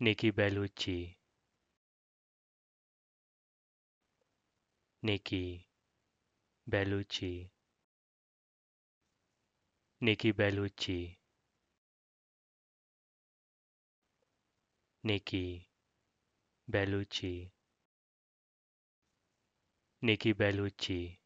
Nikki Bellucci Nikki Bellucci Nikki Bellucci Nikki Bellucci Nikki Bellucci